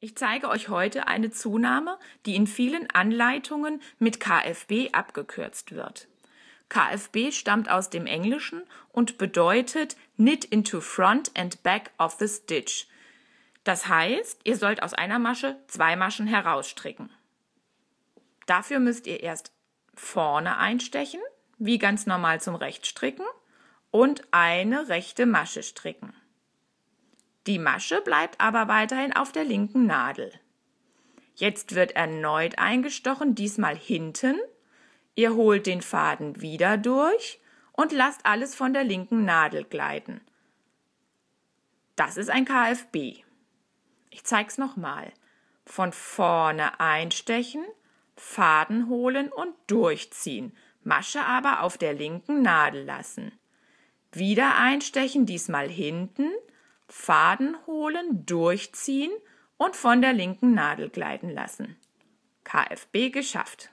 Ich zeige euch heute eine Zunahme, die in vielen Anleitungen mit KFB abgekürzt wird. KFB stammt aus dem Englischen und bedeutet Knit into front and back of the stitch. Das heißt, ihr sollt aus einer Masche zwei Maschen herausstricken. Dafür müsst ihr erst vorne einstechen, wie ganz normal zum Rechtstricken, und eine rechte Masche stricken. Die Masche bleibt aber weiterhin auf der linken Nadel. Jetzt wird erneut eingestochen, diesmal hinten. Ihr holt den Faden wieder durch und lasst alles von der linken Nadel gleiten. Das ist ein KFB. Ich zeig's nochmal. Von vorne einstechen, Faden holen und durchziehen, Masche aber auf der linken Nadel lassen. Wieder einstechen, diesmal hinten, Faden holen, durchziehen und von der linken Nadel gleiten lassen. KFB geschafft.